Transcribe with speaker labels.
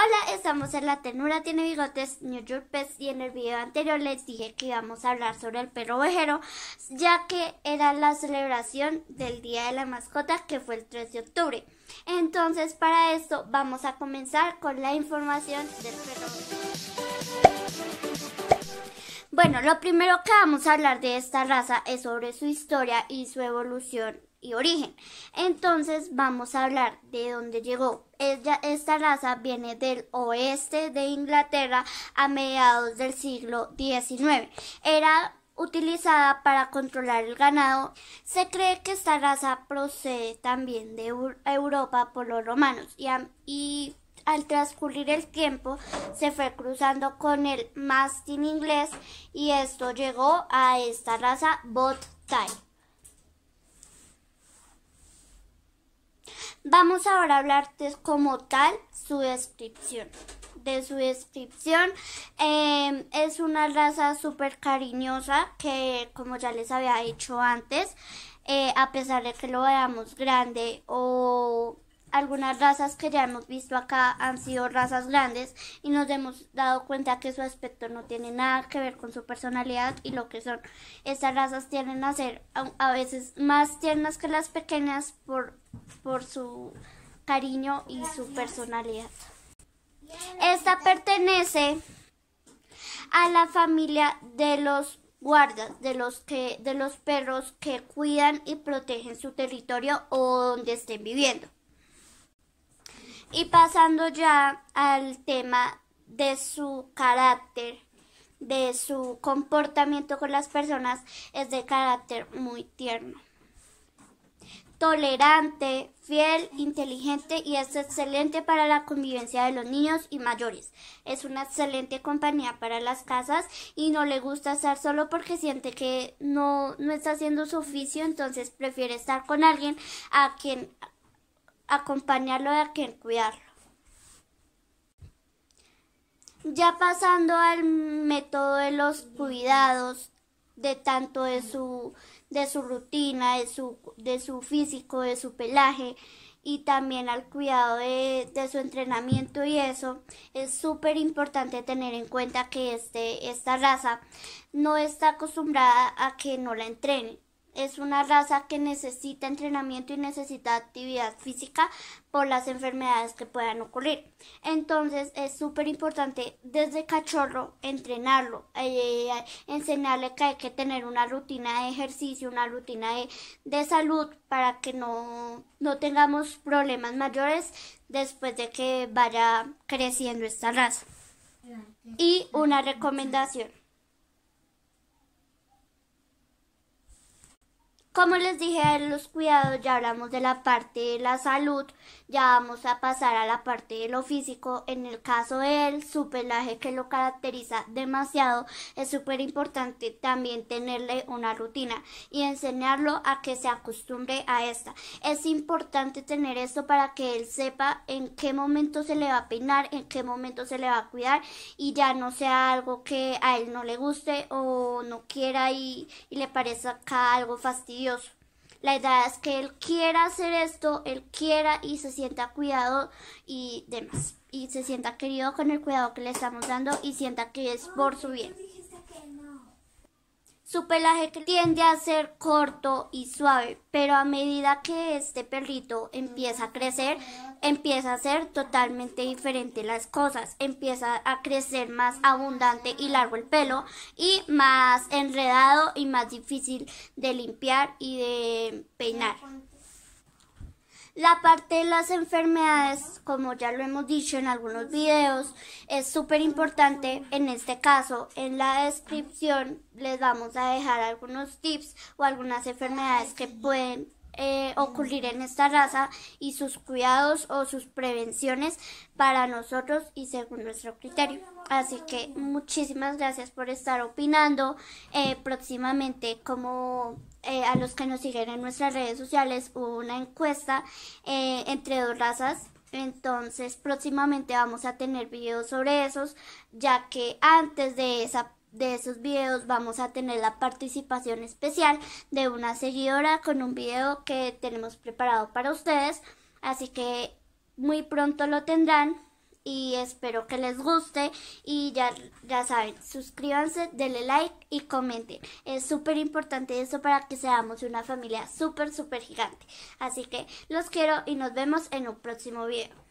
Speaker 1: Hola, estamos en La Ternura Tiene Bigotes, New York Pets, y en el video anterior les dije que íbamos a hablar sobre el perro ovejero, ya que era la celebración del Día de la Mascota, que fue el 3 de octubre. Entonces, para esto, vamos a comenzar con la información del perro Bueno, lo primero que vamos a hablar de esta raza es sobre su historia y su evolución y origen. Entonces vamos a hablar de dónde llegó. esta raza viene del oeste de Inglaterra a mediados del siglo XIX. Era utilizada para controlar el ganado. Se cree que esta raza procede también de Europa por los romanos y, al transcurrir el tiempo se fue cruzando con el mastín inglés y esto llegó a esta raza bot type Vamos ahora a hablarte como tal su descripción. De su descripción em, es una raza súper cariñosa que como ya les había dicho antes, eh, a pesar de que lo veamos grande o algunas razas que ya hemos visto acá han sido razas grandes y nos hemos dado cuenta que su aspecto no tiene nada que ver con su personalidad y lo que son. Estas razas tienden a ser a, veces más tiernas que las pequeñas por, su cariño y su personalidad. Esta pertenece a la familia de los guardas de los que de los perros que cuidan y protegen su territorio o donde estén viviendo. Y pasando ya al tema de su carácter, de su comportamiento con las personas, es de carácter muy tierno. Tolerante, fiel, inteligente y es excelente para la convivencia de los niños y mayores. Es una excelente compañía para las casas y no le gusta estar solo porque siente que no, no está haciendo su oficio, entonces prefiere estar con alguien a quien acompañarlo y a quien cuidarlo. Ya pasando al método de los cuidados, de tanto de su, de su rutina, de su, de su físico, de su pelaje y también al cuidado de, su entrenamiento y eso, es súper importante tener en cuenta que este, esta raza no está acostumbrada a que no la entrenen es una raza que necesita entrenamiento y necesita actividad física por las enfermedades que puedan ocurrir. Entonces es súper importante desde cachorro entrenarlo, eh, enseñarle que hay que tener una rutina de ejercicio, una rutina de, salud para que no, no tengamos problemas mayores después de que vaya creciendo esta raza. Y una recomendación Como les dije a los cuidados, ya hablamos de la parte de la salud, ya vamos a pasar a la parte de lo físico. En el caso de él, su pelaje que lo caracteriza demasiado, es súper importante también tenerle una rutina y enseñarlo a que se acostumbre a esta. Es importante tener esto para que él sepa en qué momento se le va a peinar, en qué momento se le va a cuidar y ya no sea algo que a él no le guste o no quiera y, y le parezca algo fastidioso la idea es que él quiera hacer esto, él quiera y se sienta cuidado y demás. Y se sienta querido con el cuidado que le estamos dando y sienta que es por su bien. Su pelaje tiende a ser corto y suave, pero a medida que este perrito empieza a crecer, empieza a ser totalmente diferente las cosas. Empieza a crecer más abundante y largo el pelo y más enredado y más difícil de limpiar y de peinar. La parte de las enfermedades, como ya lo hemos dicho en algunos videos, es súper importante. En este caso, en la descripción les vamos a dejar algunos tips o algunas enfermedades que pueden eh, ocurrir en esta raza y sus cuidados o sus prevenciones para nosotros y según nuestro criterio. Así que muchísimas gracias por estar opinando. Eh, próximamente, como eh, a los que nos siguen en nuestras redes sociales, hubo una encuesta entre dos razas entonces próximamente vamos a tener videos sobre esos, ya que antes de esa de esos videos vamos a tener la participación especial de una seguidora con un video que tenemos preparado para ustedes. Así que muy pronto lo tendrán y espero que les guste y ya, ya saben, suscríbanse, denle like y comenten. Es súper importante eso para que seamos una familia súper, súper gigante. Así que los quiero y nos vemos en un próximo video.